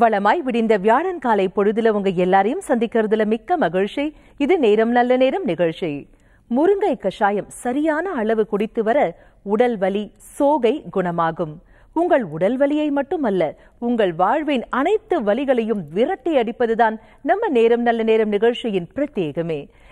வளமாய் விடிந்த வியாழன் காலை பொழுதுல உங்க எல்லாரையும் சந்திக்கிறதுல மிக்க மகிழ்ச்சி இது நேரம் நல்ல நேரம் நிகழ்ச்சி முருங்கை கஷாயம் சரியான அளவு குடித்து வர உடல் வலி சோகை குணமாகும் உங்கள் உடல் வலியை மட்டுமல்ல உங்கள் வாழ்வின் அனைத்து வலிகளையும் விரட்டி அடிப்பதுதான் நம்ம நேரம் நல்ல நேரம் நிகழ்ச்சியின் பிரத்யேகமே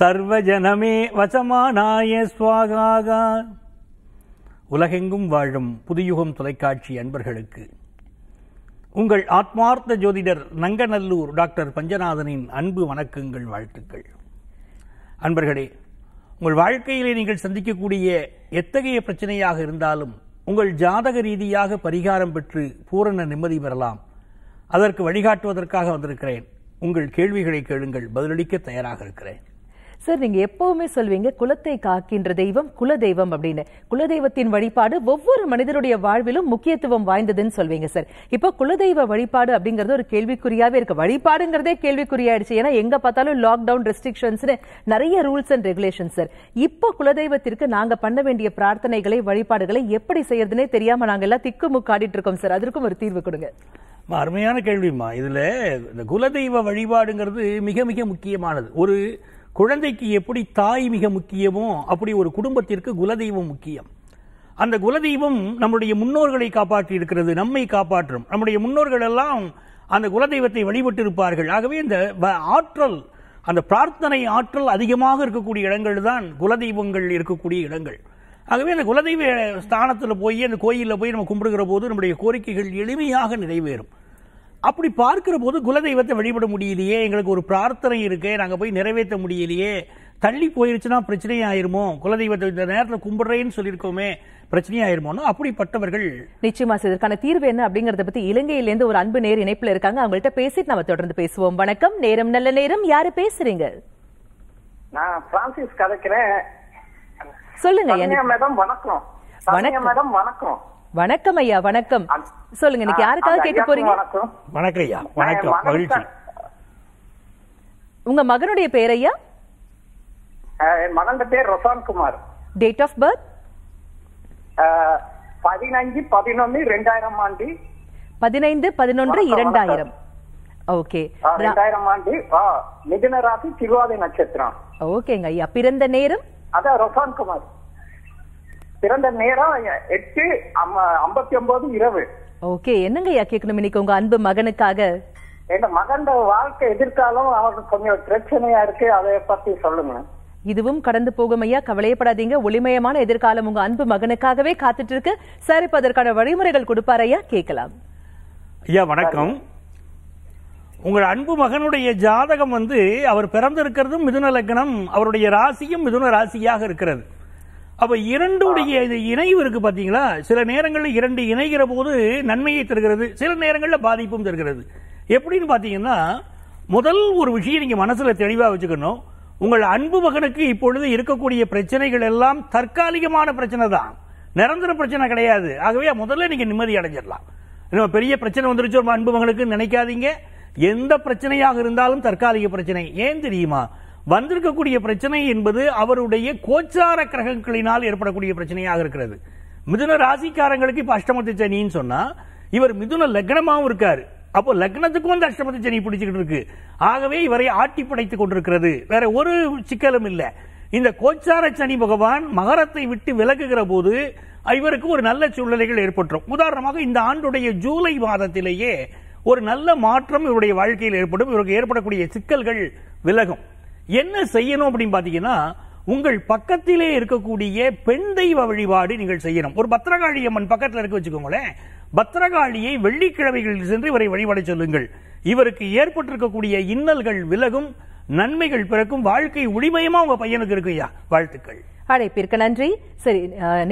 சர்வஜனமே வசமானாய ஸ்வாகாகா உலகெங்கும் வாழும் புதியுகம் தொலைக்காட்சி அன்பர்களுக்கு உங்கள் ஆத்மார்த்த ஜோதிடர் நங்கநல்லூர் டாக்டர் பஞ்சநாதனின் அன்பு வணக்கங்கள் வாழ்த்துக்கள் அன்பர்களே உங்கள் வாழ்க்கையிலே நீங்கள் சந்திக்கக்கூடிய எத்தகைய பிரச்சனையாக இருந்தாலும் உங்கள் ஜாதக ரீதியாக பரிகாரம் பெற்று பூரண நிம்மதி பெறலாம் அதற்கு வழிகாட்டுவதற்காக வந்திருக்கிறேன் உங்கள் கேள்விகளை கேளுங்கள் பதிலளிக்க தயாராக இருக்கிறேன் சார் நீங்க எப்பவுமே சொல்வீங்க குலத்தை காக்கின்ற தெய்வம் குல தெய்வம் அப்படின்னு குலதெய்வத்தின் வழிபாடு ஒவ்வொரு மனிதருடைய வாழ்விலும் முக்கியத்துவம் வாய்ந்ததுன்னு சொல்வீங்க சார் இப்போ குலதெய்வ வழிபாடு அப்படிங்கிறது ஒரு கேள்விக்குறியாவே இருக்கு வழிபாடுங்கிறதே கேள்விக்குறியாயிடுச்சு ஏன்னா எங்க பார்த்தாலும் லாக்டவுன் ரெஸ்ட்ரிக்ஷன்ஸ் நிறைய ரூல்ஸ் அண்ட் ரெகுலேஷன் சார் இப்போ குலதெய்வத்திற்கு நாங்க பண்ண வேண்டிய பிரார்த்தனைகளை வழிபாடுகளை எப்படி செய்யறதுனே தெரியாம நாங்க எல்லாம் திக்கு முக்காடிட்டு இருக்கோம் சார் அதற்கும் ஒரு தீர்வு கொடுங்க அருமையான கேள்விம்மா இதுல இந்த குலதெய்வ வழிபாடுங்கிறது மிக மிக முக்கியமானது ஒரு குழந்தைக்கு எப்படி தாய் மிக முக்கியமோ அப்படி ஒரு குடும்பத்திற்கு குலதெய்வம் முக்கியம் அந்த குலதெய்வம் நம்முடைய முன்னோர்களை காப்பாற்றி இருக்கிறது நம்மை காப்பாற்றும் நம்முடைய முன்னோர்கள் எல்லாம் அந்த குலதெய்வத்தை வழிபட்டு இருப்பார்கள் ஆகவே இந்த ஆற்றல் அந்த பிரார்த்தனை ஆற்றல் அதிகமாக இருக்கக்கூடிய இடங்கள் தான் குலதெய்வங்கள் இருக்கக்கூடிய இடங்கள் ஆகவே அந்த குலதெய்வ ஸ்தானத்தில் போய் அந்த கோயிலில் போய் நம்ம கும்பிடுகிற போது நம்முடைய கோரிக்கைகள் எளிமையாக நிறைவேறும் அப்படி பார்க்கிற போது குலதெய்வத்தை வழிபட முடியலையே எங்களுக்கு ஒரு பிரார்த்தனை இருக்கு நாங்க போய் நிறைவேற்ற முடியலையே தள்ளி போயிருச்சுன்னா பிரச்சனை ஆயிருமோ குலதெய்வத்தை இந்த நேரத்தில் கும்பிடுறேன்னு சொல்லியிருக்கோமே பிரச்சனை ஆயிருமோன்னு அப்படிப்பட்டவர்கள் நிச்சயமா இதற்கான தீர்வு என்ன அப்படிங்கறத பத்தி இலங்கையில இருந்து ஒரு அன்பு நேர் இணைப்புல இருக்காங்க அவங்கள்ட்ட பேசிட்டு நம்ம தொடர்ந்து பேசுவோம் வணக்கம் நேரம் நல்ல நேரம் யாரு பேசுறீங்க நான் பிரான்சிஸ் கதைக்கிறேன் சொல்லுங்க மேடம் வணக்கம் வணக்கம் மேடம் வணக்கம் வணக்கம் ஐயா வணக்கம் சொல்லுங்க இன்னைக்கு யாருக்காக கேட்க போறீங்க வணக்கம் ஐயா வணக்கம் மகிழ்ச்சி உங்க மகனுடைய பேர் ஐயா மகனோட பேர் Roshan Kumar date of birth பதினஞ்சு பதினொன்னு ரெண்டாயிரம் ஆண்டு பதினைந்து பதினொன்று இரண்டாயிரம் ஓகே ரெண்டாயிரம் ஆண்டு மிதுன ராசி திருவாதி நட்சத்திரம் ஓகேங்க ஐயா பிறந்த நேரம் அதான் ரொசான் குமார் பிறந்த நேரம் எட்டு ஐம்பத்தி ஒன்பது இரவு ஓகே என்னங்க ஐயா கேட்கணும் இன்னைக்கு உங்க அன்பு மகனுக்காக எங்க மகன் வாழ்க்கை எதிர்காலம் அவருக்கு கொஞ்சம் பிரச்சனையா இருக்கு அதை பத்தி சொல்லுங்க இதுவும் கடந்து போகும் ஐயா கவலையப்படாதீங்க ஒளிமயமான எதிர்காலம் உங்க அன்பு மகனுக்காகவே காத்துட்டு இருக்கு சார் இப்ப அதற்கான வழிமுறைகள் கொடுப்பார் ஐயா கேட்கலாம் ஐயா வணக்கம் உங்கள் அன்பு மகனுடைய ஜாதகம் வந்து அவர் பிறந்திருக்கிறதும் மிதுன லக்னம் அவருடைய ராசியும் மிதுன ராசியாக இருக்கிறது அப்ப இரண்டுடைய இது இணைவு இருக்கு பாத்தீங்களா சில நேரங்களில் இரண்டு இணைகிற போது நன்மையை தருகிறது சில நேரங்களில் பாதிப்பும் தருகிறது எப்படின்னு பாத்தீங்கன்னா முதல் ஒரு விஷயம் நீங்க மனசுல தெளிவா வச்சுக்கணும் உங்கள் அன்பு மகனுக்கு இப்பொழுது இருக்கக்கூடிய பிரச்சனைகள் எல்லாம் தற்காலிகமான பிரச்சனை தான் நிரந்தர பிரச்சனை கிடையாது ஆகவே முதல்ல நீங்க நிம்மதி அடைஞ்சிடலாம் இன்னும் பெரிய பிரச்சனை வந்துருச்சு அன்பு மகனுக்கு நினைக்காதீங்க எந்த பிரச்சனையாக இருந்தாலும் தற்காலிக பிரச்சனை ஏன் தெரியுமா வந்திருக்கக்கூடிய பிரச்சனை என்பது அவருடைய கோச்சார கிரகங்களினால் ஏற்படக்கூடிய பிரச்சனையாக இருக்கிறது மிதுன ராசிக்காரங்களுக்கு இப்ப அஷ்டமத்து சனின்னு சொன்னா இவர் மிதுன லக்னமாவும் இருக்காரு அப்போ லக்னத்துக்கும் அந்த அஷ்டமத்து சனி பிடிச்சுக்கிட்டு இருக்கு ஆகவே இவரை ஆட்டி படைத்துக் கொண்டிருக்கிறது வேற ஒரு சிக்கலும் இல்லை இந்த கோச்சார சனி பகவான் மகரத்தை விட்டு விலகுகிற போது இவருக்கு ஒரு நல்ல சூழ்நிலைகள் ஏற்பட்டுரும் உதாரணமாக இந்த ஆண்டுடைய ஜூலை மாதத்திலேயே ஒரு நல்ல மாற்றம் இவருடைய வாழ்க்கையில் ஏற்படும் இவருக்கு ஏற்படக்கூடிய சிக்கல்கள் விலகும் என்ன செய்யணும் அப்படின்னு பாத்தீங்கன்னா உங்கள் பக்கத்திலே இருக்கக்கூடிய பெண் தெய்வ வழிபாடு நீங்கள் செய்யணும் ஒரு பத்திரகாளி அம்மன் பக்கத்தில் இருக்க வச்சுக்கோங்களேன் பத்திரகாளியை வெள்ளிக்கிழமைகளில் சென்று இவரை வழிபாடு சொல்லுங்கள் இவருக்கு ஏற்பட்டிருக்கக்கூடிய இன்னல்கள் விலகும் நன்மைகள் பிறக்கும் வாழ்க்கை ஒளிமயமா உங்க பையனுக்கு இருக்குயா வாழ்த்துக்கள் அழைப்பிற்கு நன்றி சரி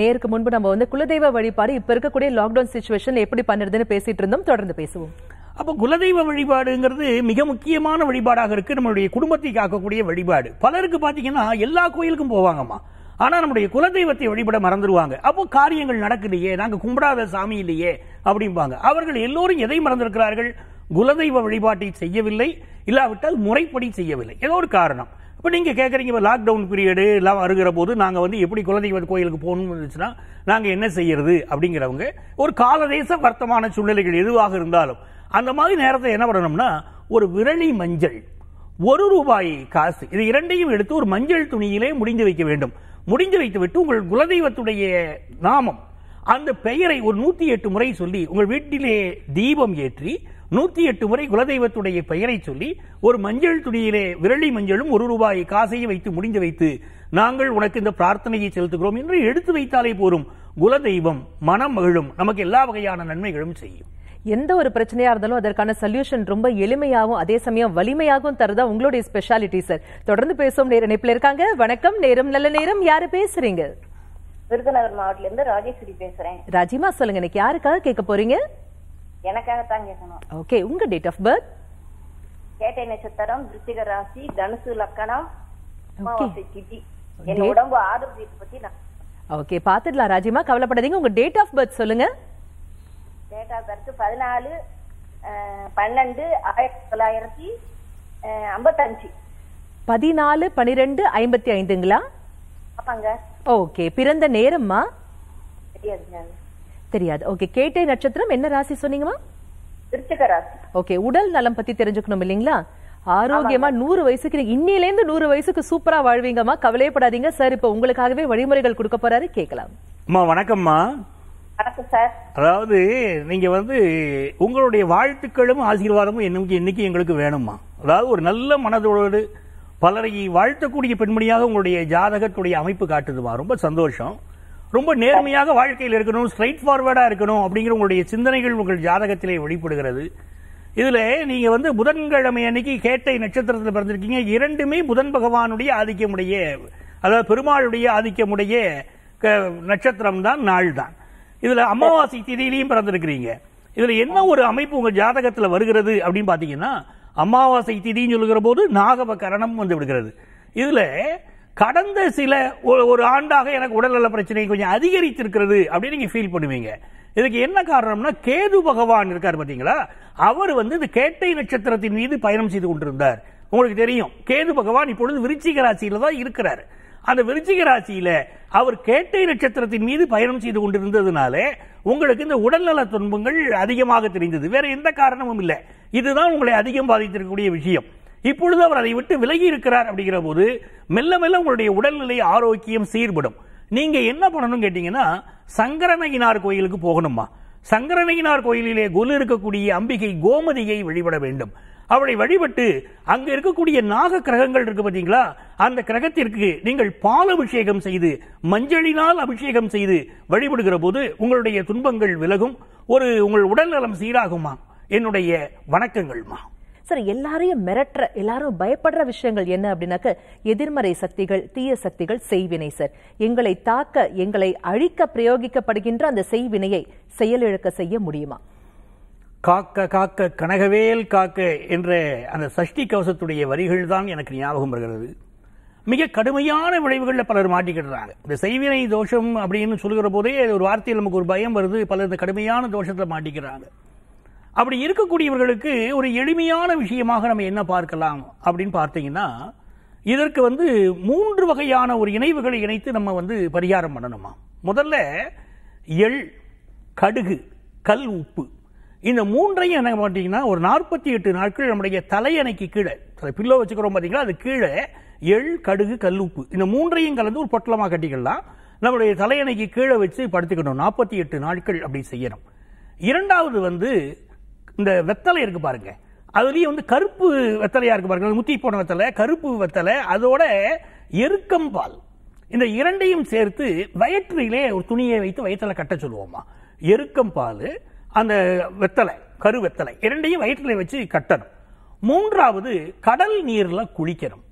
நேருக்கு முன்பு நம்ம வந்து குலதெய்வ வழிபாடு இப்ப இருக்கக்கூடிய லாக்டவுன் சுச்சுவேஷன் எப்படி பண்ணுறதுன்னு பேசிட்டு இருந்தோம் தொடர்ந்து பேசுவோம் அப்போ குலதெய்வ வழிபாடுங்கிறது மிக முக்கியமான வழிபாடாக இருக்கு நம்மளுடைய குடும்பத்தை காக்கக்கூடிய வழிபாடு பலருக்கு பார்த்தீங்கன்னா எல்லா கோயிலுக்கும் போவாங்கம்மா ஆனால் நம்முடைய குலதெய்வத்தை வழிபட மறந்துடுவாங்க அப்போ காரியங்கள் நடக்குதுயே நாங்கள் கும்பிடாத சாமி இல்லையே அப்படிம்பாங்க அவர்கள் எல்லோரும் எதை மறந்திருக்கிறார்கள் குலதெய்வ வழிபாட்டை செய்யவில்லை இல்லாவிட்டால் முறைப்படி செய்யவில்லை ஏதோ ஒரு காரணம் இப்போ நீங்கள் கேட்குறீங்க இப்போ லாக்டவுன் பீரியடு எல்லாம் வருகிற போது நாங்கள் வந்து எப்படி குலதெய்வ கோயிலுக்கு போகணும்னு இருந்துச்சுன்னா நாங்கள் என்ன செய்யறது அப்படிங்கிறவங்க ஒரு காலதேச வர்த்தமான சூழ்நிலைகள் எதுவாக இருந்தாலும் அந்த மாதிரி நேரத்தை என்ன பண்ணணும்னா ஒரு விரலி மஞ்சள் ஒரு ரூபாய் காசு இது இரண்டையும் எடுத்து ஒரு மஞ்சள் துணியிலே முடிந்து வைக்க வேண்டும் முடிந்து விட்டு உங்கள் குலதெய்வத்துடைய நாமம் அந்த பெயரை ஒரு நூற்றி எட்டு முறை சொல்லி உங்கள் வீட்டிலே தீபம் ஏற்றி நூற்றி எட்டு முறை குலதெய்வத்துடைய பெயரை சொல்லி ஒரு மஞ்சள் துணியிலே விரலி மஞ்சளும் ஒரு ரூபாய் காசையும் வைத்து முடிந்து வைத்து நாங்கள் உனக்கு இந்த பிரார்த்தனையை செலுத்துகிறோம் என்று எடுத்து வைத்தாலே போரும் குலதெய்வம் மனம் மகிழும் நமக்கு எல்லா வகையான நன்மைகளும் செய்யும் எந்த ஒரு பிரச்சனையா இருந்தாலும் அதற்கான சொல்யூஷன் ரொம்ப எளிமையாகவும் அதே சமயம் வலிமையாகவும் தருதா உங்களுடைய ஸ்பெஷாலிட்டி சார் தொடர்ந்து பேசும் நேர இணைப்புல இருக்காங்க வணக்கம் நேரம் நல்ல நேரம் யாரு பேசுறீங்க விருதுநகர் மாவட்டத்துல இருந்து ராஜேஸ்வரி பேசுறேன் ராஜிமா சொல்லுங்க எனக்கு யாருக்காக கேட்க போறீங்க எனக்காக தான் கேட்கணும் ஓகே உங்க டேட் ஆஃப் பர்த் கேட்டை நட்சத்திரம் விருச்சிக ராசி தனுசு லக்கணம் என் உடம்பு ஆரோக்கியத்தை பத்தி நான் ஓகே பாத்துடலாம் ராஜிமா கவலைப்படாதீங்க உங்க டேட் ஆஃப் பர்த் சொல்லுங்க டேட் ஆஃப் பர்த் பதினாலு பன்னெண்டு ஆயிரத்தி தொள்ளாயிரத்தி ஐம்பத்தஞ்சு பதினாலு பனிரெண்டு ஐம்பத்தி ஐந்துங்களா ஆமாங்க ஓகே பிறந்த நேரம்மா தெரியாது ஓகே கேட்டை நட்சத்திரம் என்ன ராசி சொன்னீங்கம்மா விருச்சிக ராசி ஓகே உடல் நலம் பத்தி தெரிஞ்சுக்கணும் இல்லீங்களா ஆரோக்கியமா நூறு வயசுக்கு நீங்க இன்னில இருந்து நூறு வயசுக்கு சூப்பரா வாழ்வீங்கம்மா கவலையப்படாதீங்க சார் இப்ப உங்களுக்காகவே வழிமுறைகள் கொடுக்க போறாரு கேட்கலாம் அம்மா வணக்கம்மா அதாவது நீங்க வந்து உங்களுடைய வாழ்த்துக்களும் ஆசீர்வாதமும் இன்னைக்கு எங்களுக்கு வேணுமா அதாவது ஒரு நல்ல மனதோடு பலரை வாழ்த்தக்கூடிய பெண்மணியாக உங்களுடைய ஜாதகத்துடைய அமைப்பு காட்டுதுமா ரொம்ப சந்தோஷம் ரொம்ப நேர்மையாக வாழ்க்கையில் இருக்கணும் ஸ்ட்ரைட் ஃபார்வேர்டாக இருக்கணும் அப்படிங்கிற உங்களுடைய சிந்தனைகள் உங்கள் ஜாதகத்திலே வெளிப்படுகிறது இதில் நீங்கள் வந்து புதன்கிழமை அன்னைக்கு கேட்டை நட்சத்திரத்தில் பிறந்திருக்கீங்க இரண்டுமே புதன் பகவானுடைய ஆதிக்கமுடைய அதாவது பெருமாளுடைய ஆதிக்கமுடைய நட்சத்திரம் தான் நாள் தான் இதுல அமாவாசை திதியிலையும் பிறந்திருக்கிறீங்க இதுல என்ன ஒரு அமைப்பு உங்க ஜாதகத்துல வருகிறது அப்படின்னு பாத்தீங்கன்னா அமாவாசை திதின்னு சொல்லுகிற போது நாகப கரணம் வந்து விடுகிறது இதுல கடந்த சில ஒரு ஆண்டாக எனக்கு உடல்நல பிரச்சனை கொஞ்சம் அதிகரித்திருக்கிறது அப்படின்னு நீங்க ஃபீல் பண்ணுவீங்க இதுக்கு என்ன காரணம்னா கேது பகவான் இருக்கார் பாத்தீங்களா அவர் வந்து இந்த கேட்டை நட்சத்திரத்தின் மீது பயணம் செய்து கொண்டிருந்தார் உங்களுக்கு தெரியும் கேது பகவான் இப்பொழுது விருச்சிக ராசியில தான் இருக்கிறார் அந்த விருச்சிக ராசியில அவர் கேட்டை நட்சத்திரத்தின் மீது பயணம் செய்து கொண்டிருந்ததுனாலே உங்களுக்கு இந்த உடல்நல துன்பங்கள் அதிகமாக தெரிந்தது வேற எந்த காரணமும் இல்லை இதுதான் உங்களை அதிகம் பாதித்திருக்கக்கூடிய விஷயம் இப்பொழுது அவர் அதை விட்டு விலகி இருக்கிறார் அப்படிங்கிற போது மெல்ல மெல்ல உங்களுடைய உடல்நிலை ஆரோக்கியம் சீர்படும் நீங்க என்ன பண்ணணும் கேட்டீங்கன்னா சங்கரநகினார் கோயிலுக்கு போகணுமா சங்கரநகினார் கோயிலிலே குலு இருக்கக்கூடிய அம்பிகை கோமதியை வழிபட வேண்டும் அவளை வழிபட்டு அங்க இருக்கக்கூடிய நாக கிரகங்கள் இருக்கு பாத்தீங்களா அந்த கிரகத்திற்கு நீங்கள் பால் அபிஷேகம் செய்து மஞ்சளினால் அபிஷேகம் செய்து வழிபடுகிற போது உங்களுடைய துன்பங்கள் விலகும் ஒரு உங்கள் உடல் நலம் சீராகுமா என்னுடைய வணக்கங்கள்மா சார் எல்லாரையும் மிரட்டுற எல்லாரும் பயப்படுற விஷயங்கள் என்ன அப்படின்னாக்க எதிர்மறை சக்திகள் தீய சக்திகள் செய்வினை சார் எங்களை தாக்க எங்களை அழிக்க பிரயோகிக்கப்படுகின்ற அந்த செய்வினையை செயலிழக்க செய்ய முடியுமா காக்க காக்க கனகவேல் காக்க என்ற அந்த சஷ்டி கவசத்துடைய வரிகள் தான் எனக்கு ஞாபகம் வருகிறது மிக கடுமையான விளைவுகளில் பலர் மாட்டிக்கிடுறாங்க இந்த செய்வினை தோஷம் அப்படின்னு சொல்கிற போதே ஒரு வார்த்தையில் நமக்கு ஒரு பயம் வருது பலர் இந்த கடுமையான தோஷத்தில் மாட்டிக்கிறாங்க அப்படி இருக்கக்கூடியவர்களுக்கு ஒரு எளிமையான விஷயமாக நம்ம என்ன பார்க்கலாம் அப்படின்னு பார்த்தீங்கன்னா இதற்கு வந்து மூன்று வகையான ஒரு இணைவுகளை இணைத்து நம்ம வந்து பரிகாரம் பண்ணணுமா முதல்ல எள் கடுகு கல் உப்பு இந்த மூன்றையும் என்ன பார்த்தீங்கன்னா ஒரு நாற்பத்தி எட்டு நாட்கள் நம்முடைய தலையணைக்கு கீழே பில்லோ வச்சுக்கிறோம் பார்த்தீங்கன்னா அது கீழே எள் கடுகு கல்லுப்பு இந்த மூன்றையும் கலந்து ஒரு பொட்டலமாக கட்டிக்கலாம் நம்முடைய தலையணைக்கு கீழே வச்சு படுத்துக்கணும் நாற்பத்தி எட்டு நாட்கள் அப்படி செய்யணும் இரண்டாவது வந்து இந்த வெத்தலை இருக்கு பாருங்க அதுலேயும் வந்து கருப்பு வெத்தலையா இருக்கு பாருங்க முத்தி போன வெத்தலை கருப்பு வெத்தலை அதோட எருக்கம்பால் இந்த இரண்டையும் சேர்த்து வயிற்றிலே ஒரு துணியை வைத்து வயிற்றில் கட்ட சொல்லுவோமா எருக்கம்பால் அந்த வெத்தலை கரு வெத்தலை இரண்டையும் வயிற்றில் வச்சு கட்டணும் மூன்றாவது கடல் நீரில் குளிக்கணும்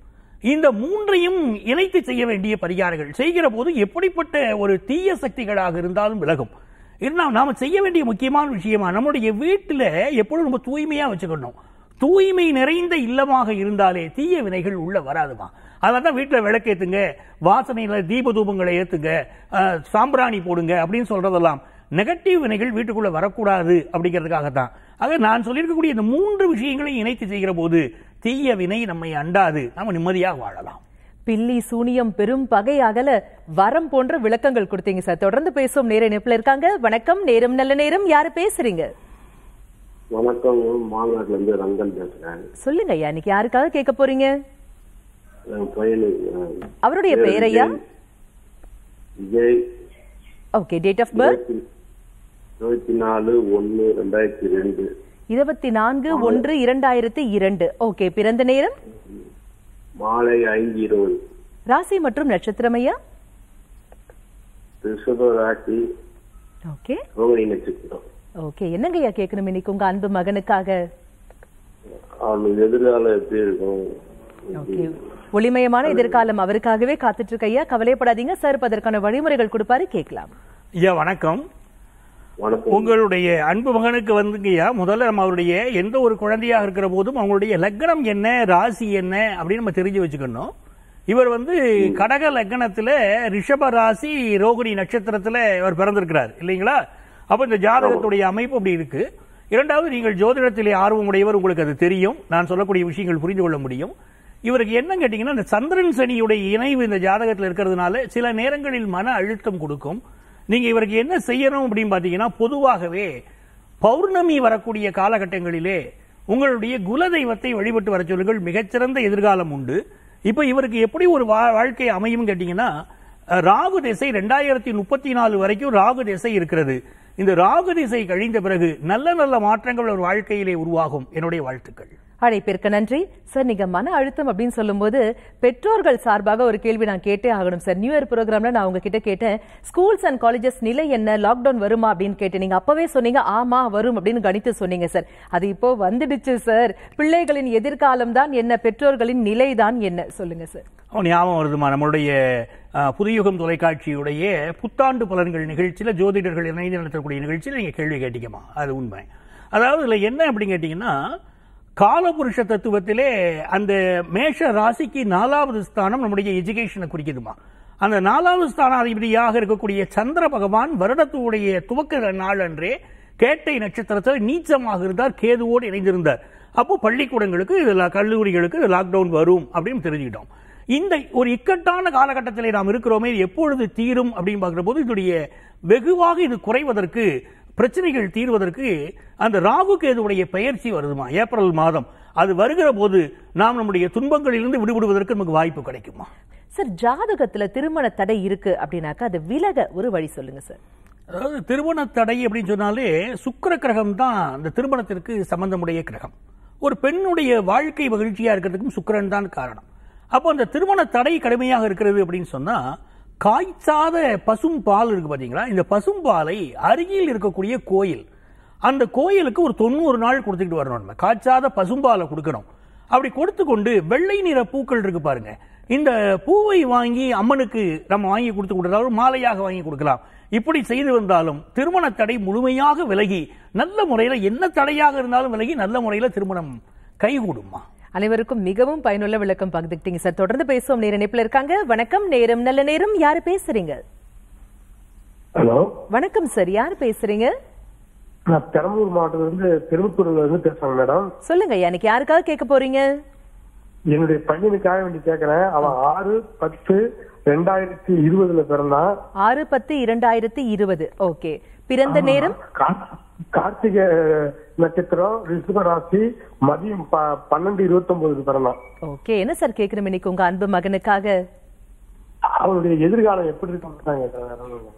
இந்த மூன்றையும் இணைத்து செய்ய வேண்டிய பரிகாரங்கள் செய்கிற போது எப்படிப்பட்ட ஒரு தீய சக்திகளாக இருந்தாலும் விலகும் இருந்தால் நாம் செய்ய வேண்டிய முக்கியமான விஷயமா நம்முடைய வீட்டில் எப்பொழுது ரொம்ப தூய்மையாக வச்சுக்கணும் தூய்மை நிறைந்த இல்லமாக இருந்தாலே தீய வினைகள் உள்ள வராதுமா அதனால தான் வீட்டில் விளக்கேற்றுங்க வாசனையில் தீப தூபங்களை ஏற்றுங்க சாம்பிராணி போடுங்க அப்படின்னு சொல்கிறதெல்லாம் நெகட்டிவ் வினைகள் வீட்டுக்குள்ள வரக்கூடாது அப்படிங்கிறதுக்காகத்தான் ஆக நான் சொல்லியிருக்கக்கூடிய இந்த மூன்று விஷயங்களையும் இணைத்து செய்கிற போது தீய வினை நம்மை அண்டாது நம்ம நிம்மதியாக வாழலாம் பில்லி சூனியம் பெரும் பகை அகல வரம் போன்ற விளக்கங்கள் கொடுத்தீங்க சார் தொடர்ந்து பேசும் நேர இணைப்புல இருக்காங்க வணக்கம் நேரம் நல்ல நேரம் யாரு பேசுறீங்க வணக்கம் இருந்து ரங்கன் பேசுறேன் சொல்லுங்க ஐயா இன்னைக்கு யாருக்காக கேட்க போறீங்க அவருடைய பெயர் ஐயா ஓகே டேட் ஆஃப் பர்த் இருபத்தி நாலு ஒன்னு ரெண்டாயிரத்தி ரெண்டு இருபத்தி நான்கு ஒன்று இரண்டாயிரத்தி இரண்டு ஓகே பிறந்த நேரம் மாலை ஐந்து இருபது ராசி மற்றும் நட்சத்திரம் ஐயா ராசி ஓகே ரோகிணி நட்சத்திரம் ஓகே என்னங்க ஐயா கேட்கணும் இன்னைக்கு உங்க அன்பு மகனுக்காக எப்படி இருக்கும் ஓகே ஒளிமயமான எதிர்காலம் அவருக்காகவே காத்துட்டு இருக்க ஐயா கவலைப்படாதீங்க சார் அதற்கான வழிமுறைகள் கொடுப்பாரு கேட்கலாம் ஐயா வணக்கம் உங்களுடைய அன்பு மகனுக்கு வந்துங்கய்யா முதல்ல நம்ம அவருடைய எந்த ஒரு குழந்தையாக இருக்கிற போதும் அவங்களுடைய லக்னம் என்ன ராசி என்ன அப்படின்னு நம்ம தெரிஞ்சு வச்சுக்கணும் இவர் வந்து கடக லக்னத்துல ரிஷப ராசி ரோகிணி நட்சத்திரத்துல இவர் பிறந்திருக்கிறார் இல்லைங்களா அப்ப இந்த ஜாதகத்துடைய அமைப்பு அப்படி இருக்கு இரண்டாவது நீங்கள் ஜோதிடத்திலே ஆர்வம் உடையவர் உங்களுக்கு அது தெரியும் நான் சொல்லக்கூடிய விஷயங்கள் புரிந்து கொள்ள முடியும் இவருக்கு என்ன கேட்டீங்கன்னா இந்த சந்திரன் சனியுடைய இணைவு இந்த ஜாதகத்தில் இருக்கிறதுனால சில நேரங்களில் மன அழுத்தம் கொடுக்கும் நீங்க இவருக்கு என்ன செய்யணும் அப்படின்னு பாத்தீங்கன்னா பொதுவாகவே பௌர்ணமி வரக்கூடிய காலகட்டங்களிலே உங்களுடைய குலதெய்வத்தை வழிபட்டு வர சொல்லுங்கள் மிகச்சிறந்த எதிர்காலம் உண்டு இப்போ இவருக்கு எப்படி ஒரு வாழ்க்கை அமையும் கேட்டீங்கன்னா ராகு திசை ரெண்டாயிரத்தி முப்பத்தி நாலு வரைக்கும் ராகு திசை இருக்கிறது இந்த ராகு திசை கழிந்த பிறகு நல்ல நல்ல மாற்றங்கள் ஒரு வாழ்க்கையிலே உருவாகும் என்னுடைய வாழ்த்துக்கள் அழைப்பிற்கு நன்றி சார் நீங்க மன அழுத்தம் அப்படின்னு சொல்லும்போது பெற்றோர்கள் சார்பாக ஒரு கேள்வி நான் கேட்டே ஆகணும் சார் நியூ இயர் ப்ரோக்ராம்ல நான் உங்ககிட்ட கேட்டேன் ஸ்கூல்ஸ் அண்ட் காலேஜஸ் நிலை என்ன லாக்டவுன் வருமா அப்படின்னு கேட்டேன் நீங்க அப்பவே சொன்னீங்க ஆமா வரும் அப்படின்னு கணித்து சொன்னீங்க சார் அது இப்போ வந்துடுச்சு சார் பிள்ளைகளின் எதிர்காலம் தான் என்ன பெற்றோர்களின் நிலை தான் என்ன சொல்லுங்க சார் ஞாபகம் வருதுமா நம்மளுடைய புதுயுகம் தொலைக்காட்சியுடைய புத்தாண்டு பலன்கள் நிகழ்ச்சியில் ஜோதிடர்கள் இணைந்து நடத்தக்கூடிய நிகழ்ச்சியில் நீங்கள் கேள்வி கேட்டீங்கம்மா அது உண்மை அதாவது இதில் என்ன அப்படின்னு கேட்டிங்கன்னா காலபுருஷ தத்துவத்திலே அந்த மேஷ ராசிக்கு நாலாவது ஸ்தானம் நம்முடைய எஜுகேஷனை குறிக்குதுமா அந்த நாலாவது ஸ்தானாதிபதியாக இருக்கக்கூடிய சந்திர பகவான் வருடத்துடைய துவக்க நாள் அன்றே கேட்டை நட்சத்திரத்தில் நீச்சமாக இருந்தார் கேதுவோடு இணைந்திருந்தார் அப்போ பள்ளிக்கூடங்களுக்கு கல்லூரிகளுக்கு லாக்டவுன் வரும் அப்படின்னு தெரிஞ்சுக்கிட்டோம் இந்த ஒரு இக்கட்டான காலகட்டத்தில் நாம் இருக்கிறோமே இது எப்பொழுது தீரும் அப்படின்னு பார்க்குற போது இதனுடைய வெகுவாக இது குறைவதற்கு பிரச்சனைகள் தீர்வதற்கு அந்த ராகு கேதுவுடைய பெயர்ச்சி வருதுமா ஏப்ரல் மாதம் அது வருகிற போது நாம் நம்முடைய துன்பங்களிலிருந்து விடுபடுவதற்கு நமக்கு வாய்ப்பு கிடைக்குமா சார் ஜாதகத்துல திருமண தடை இருக்கு அப்படின்னாக்கா அது விலக ஒரு வழி சொல்லுங்க சார் அதாவது திருமண தடை அப்படின்னு சொன்னாலே சுக்கர கிரகம் தான் அந்த திருமணத்திற்கு சம்பந்தமுடைய கிரகம் ஒரு பெண்ணுடைய வாழ்க்கை மகிழ்ச்சியாக இருக்கிறதுக்கும் சுக்கரன் தான் காரணம் அப்போ அந்த திருமண தடை கடுமையாக இருக்கிறது அப்படின்னு சொன்னால் காய்ச்சாத பசும் பால் இருக்கு இந்த பசும்பாலை அருகில் இருக்கக்கூடிய கோயில் அந்த கோயிலுக்கு ஒரு தொண்ணூறு நாள் கொடுத்துக்கிட்டு வரணும் நம்ம காய்ச்சாத பசும்பாலை கொடுக்கணும் அப்படி கொடுத்து கொண்டு வெள்ளை நிற பூக்கள் இருக்கு பாருங்க இந்த பூவை வாங்கி அம்மனுக்கு நம்ம வாங்கி கொடுத்து கொடுத்தாலும் ஒரு மாலையாக வாங்கி கொடுக்கலாம் இப்படி செய்து வந்தாலும் திருமண தடை முழுமையாக விலகி நல்ல முறையில் என்ன தடையாக இருந்தாலும் விலகி நல்ல முறையில் திருமணம் கைகூடுமா அனைவருக்கும் மிகவும் பயனுள்ள விளக்கம் பகிர்ந்துக்கிட்டீங்க சார் தொடர்ந்து பேசுவோம் நேர இணைப்பில் இருக்காங்க வணக்கம் நேரம் நல்ல நேரம் யாரு பேசுறீங்க ஹலோ வணக்கம் சார் யார் பேசுறீங்க நான் பெரம்பலூர் மாவட்டத்துல இருந்து திருப்பூர்ல இருந்து பேசுறேன் மேடம் சொல்லுங்க எனக்கு யாருக்காக கேட்க போறீங்க என்னுடைய பையனுக்காக வேண்டி கேக்குறேன் அவன் ஆறு பத்து ரெண்டாயிரத்தி இருபதுல பிறந்தான் ஆறு பத்து இரண்டாயிரத்தி இருபது ஓகே பிறந்த நேரம் கார்த்திகை நட்சத்திரம் ரிஷப ராசி மதியம் பன்னெண்டு இருபத்தி ஒன்பதுக்கு பிறந்தான் ஓகே என்ன சார் கேக்குறோம் இன்னைக்கு உங்க அன்பு மகனுக்காக அவருடைய எதிர்காலம் எப்படி இருக்கும்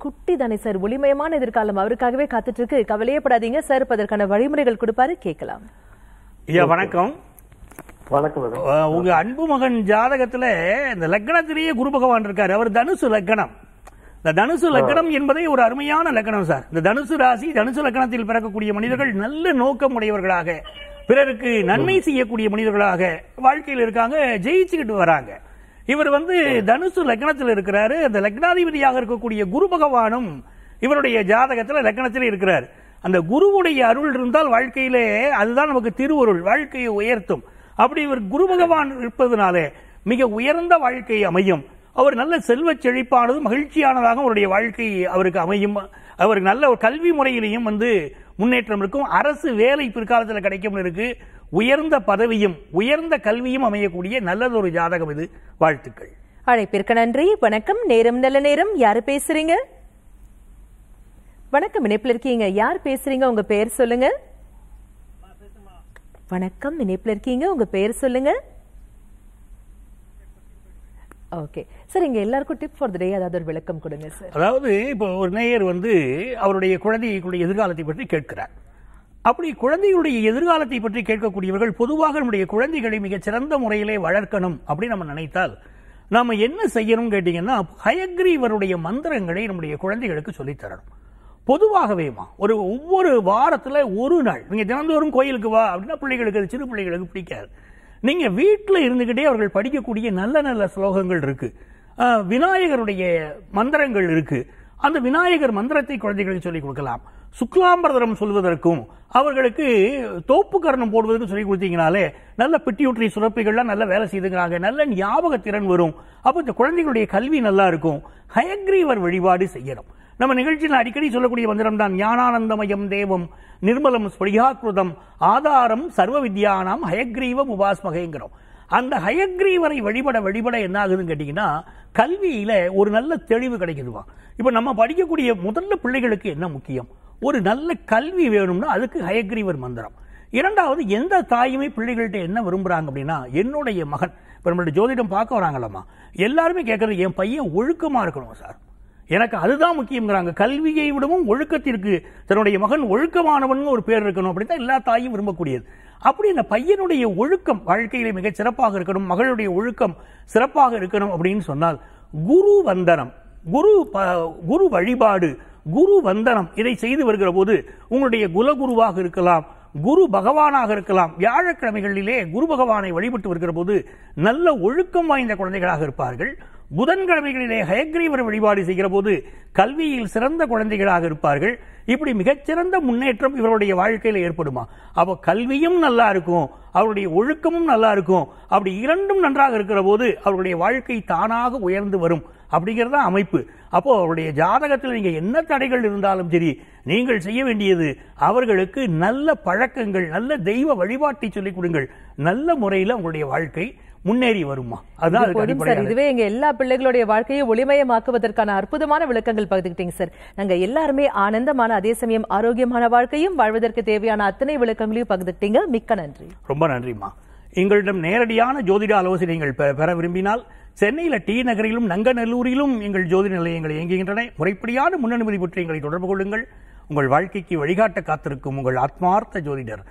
குட்டி தானே சார் ஒளிமயமான எதிர்காலம் அவருக்காகவே காத்துட்டு இருக்கு கவலையே படாதீங்க சார் அதற்கான வழிமுறைகள் கொடுப்பாரு கேட்கலாம் ஐயா வணக்கம் வணக்கம் உங்க அன்பு மகன் ஜாதகத்துல இந்த லக்னத்திலேயே குரு பகவான் இருக்காரு அவர் தனுசு லக்னம் இந்த தனுசு லக்னம் என்பதே ஒரு அருமையான லக்னம் சார் இந்த தனுசு ராசி தனுசு லக்னத்தில் பிறக்கக்கூடிய மனிதர்கள் நல்ல நோக்கம் உடையவர்களாக பிறருக்கு நன்மை செய்யக்கூடிய மனிதர்களாக வாழ்க்கையில் இருக்காங்க ஜெயிச்சுக்கிட்டு வராங்க இவர் வந்து தனுசு லக்னத்தில் இருக்கிறாரு அந்த லக்னாதிபதியாக இருக்கக்கூடிய குரு பகவானும் இவருடைய ஜாதகத்தில் லக்னத்தில் இருக்கிறார் அந்த குருவுடைய அருள் இருந்தால் வாழ்க்கையிலே அதுதான் நமக்கு திருவருள் வாழ்க்கையை உயர்த்தும் அப்படி இவர் குரு பகவான் இருப்பதனாலே மிக உயர்ந்த வாழ்க்கை அமையும் அவர் நல்ல செல்வ செழிப்பானது மகிழ்ச்சியானதாக அவருடைய வாழ்க்கை அவருக்கு அமையும் அவருக்கு நல்ல ஒரு கல்வி முறையிலையும் வந்து முன்னேற்றம் இருக்கும் அரசு வேலை பிற்காலத்தில் கிடைக்கும் இருக்கு உயர்ந்த பதவியும் உயர்ந்த கல்வியும் அமையக்கூடிய நல்லதொரு ஜாதகம் இது வாழ்த்துக்கள் அழைப்பிற்கு நன்றி வணக்கம் நேரம் நல்ல நேரம் யாரு பேசுறீங்க வணக்கம் இணைப்பில் இருக்கீங்க யார் பேசுறீங்க உங்க பேர் சொல்லுங்க வணக்கம் இணைப்பில் இருக்கீங்க உங்க பேர் சொல்லுங்க ஓகே சார் இங்க எல்லாருக்கும் டிப் ஃபார் டே அதாவது ஒரு விளக்கம் கொடுங்க சார் அதாவது இப்போ ஒரு நேயர் வந்து அவருடைய குழந்தைகளுடைய எதிர்காலத்தை பற்றி கேட்கிறார் அப்படி குழந்தைகளுடைய எதிர்காலத்தை பற்றி கேட்கக்கூடியவர்கள் பொதுவாக நம்முடைய குழந்தைகளை மிகச் சிறந்த முறையிலே வளர்க்கணும் அப்படின்னு நம்ம நினைத்தால் நாம் என்ன செய்யணும் கேட்டீங்கன்னா ஹயக்ரீவருடைய மந்திரங்களை நம்முடைய குழந்தைகளுக்கு சொல்லித்தரணும் பொதுவாகவேமா ஒரு ஒவ்வொரு வாரத்தில் ஒரு நாள் நீங்கள் தினந்தோறும் கோயிலுக்கு வா அப்படின்னா பிள்ளைகளுக்கு அது சிறு பிள்ளைகளுக்கு பிடிக்காது நீங்கள் வீட்டில் இருந்துக்கிட்டே அவர்கள் படிக்கக்கூடிய நல்ல நல்ல ஸ்லோகங்கள் இருக்குது விநாயகருடைய மந்திரங்கள் இருக்குது அந்த விநாயகர் மந்திரத்தை குழந்தைகளுக்கு சொல்லிக் கொடுக்கலாம் சுக்லாம்பரதரம் சொல்வதற்கும் அவர்களுக்கு தோப்பு கரணம் போடுவதற்கு சொல்லி கொடுத்தீங்கனாலே நல்ல பிட்டியூற்றி சுரப்பிகள்லாம் நல்லா வேலை செய்துங்கிறாங்க நல்ல ஞாபக திறன் வரும் அப்போ இந்த குழந்தைகளுடைய கல்வி நல்லா இருக்கும் ஹயக்ரீவர் வழிபாடு செய்யணும் நம்ம நிகழ்ச்சியில் அடிக்கடி சொல்லக்கூடிய மந்திரம் தான் ஞானானந்தமயம் தேவம் நிர்மலம் ஸ்படிகாக்கிருதம் ஆதாரம் சர்வ வித்யானாம் ஹயக்ரீவம் உபாஸ்மகைங்கிறோம் அந்த ஹயக்ரீவரை வழிபட வழிபட என்ன ஆகுதுன்னு கேட்டிங்கன்னா கல்வியில் ஒரு நல்ல தெளிவு கிடைக்குதுவா இப்போ நம்ம படிக்கக்கூடிய முதல்ல பிள்ளைகளுக்கு என்ன முக்கியம் ஒரு நல்ல கல்வி வேணும்னா அதுக்கு ஹயக்ரீவர் மந்திரம் இரண்டாவது எந்த தாயுமே பிள்ளைகள்கிட்ட என்ன விரும்புகிறாங்க அப்படின்னா என்னுடைய மகன் இப்போ நம்மளுடைய ஜோதிடம் பார்க்க வராங்களாம்மா எல்லாருமே கேட்குறது என் பையன் ஒழுக்கமாக இருக்கணும் சார் எனக்கு அதுதான் முக்கியங்கிறாங்க கல்வியை விடவும் ஒழுக்கத்திற்கு தன்னுடைய மகன் ஒழுக்கமானவன் ஒரு பேர் இருக்கணும் அப்படின்னு எல்லா தாயும் விரும்பக்கூடியது அப்படி இந்த பையனுடைய ஒழுக்கம் வாழ்க்கையில மிக சிறப்பாக இருக்கணும் மகளுடைய ஒழுக்கம் சிறப்பாக இருக்கணும் அப்படின்னு சொன்னால் குரு வந்தனம் குரு குரு வழிபாடு குரு வந்தனம் இதை செய்து வருகிற போது உங்களுடைய குலகுருவாக இருக்கலாம் குரு பகவானாக இருக்கலாம் வியாழக்கிழமைகளிலே குரு பகவானை வழிபட்டு வருகிற போது நல்ல ஒழுக்கம் வாய்ந்த குழந்தைகளாக இருப்பார்கள் புதன்கிழமைகளிலே ஹயக்ரீவர் வழிபாடு செய்கிற போது கல்வியில் சிறந்த குழந்தைகளாக இருப்பார்கள் இப்படி மிகச்சிறந்த முன்னேற்றம் இவருடைய வாழ்க்கையில் ஏற்படுமா அப்போ கல்வியும் நல்லா இருக்கும் அவருடைய ஒழுக்கமும் நல்லா இருக்கும் அப்படி இரண்டும் நன்றாக இருக்கிற போது அவருடைய வாழ்க்கை தானாக உயர்ந்து வரும் அப்படிங்கிறது அமைப்பு அப்போ அவருடைய ஜாதகத்தில் நீங்கள் என்ன தடைகள் இருந்தாலும் சரி நீங்கள் செய்ய வேண்டியது அவர்களுக்கு நல்ல பழக்கங்கள் நல்ல தெய்வ வழிபாட்டை சொல்லிக் கொடுங்கள் நல்ல முறையில் அவங்களுடைய வாழ்க்கை முன்னேறி வருமா அதுதான் சார் இதுவே எங்க எல்லா பிள்ளைகளுடைய வாழ்க்கையை ஒளிமயமாக்குவதற்கான அற்புதமான விளக்கங்கள் பகிர்ந்துக்கிட்டீங்க சார் நாங்க எல்லாருமே ஆனந்தமான அதே சமயம் ஆரோக்கியமான வாழ்க்கையும் வாழ்வதற்கு தேவையான அத்தனை விளக்கங்களையும் பகிர்ந்துக்கிட்டீங்க மிக்க நன்றி ரொம்ப நன்றிமா எங்களிடம் நேரடியான ஜோதிட ஆலோசனைகள் பெற விரும்பினால் சென்னையில் டி நகரிலும் நங்கநல்லூரிலும் எங்கள் ஜோதிட நிலையங்கள் இயங்குகின்றன முறைப்படியான முன் அனுமதி பெற்று எங்களை தொடர்பு கொள்ளுங்கள் உங்கள் வாழ்க்கைக்கு வழிகாட்ட காத்திருக்கும் உங்கள் ஆத்மார்த்த ஜோதிடர்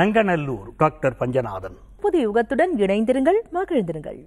நங்கநல்லூர் டாக்டர் பஞ்சநாதன் புதிய யுகத்துடன் இணைந்திருங்கள் மகிழ்ந்திருங்கள்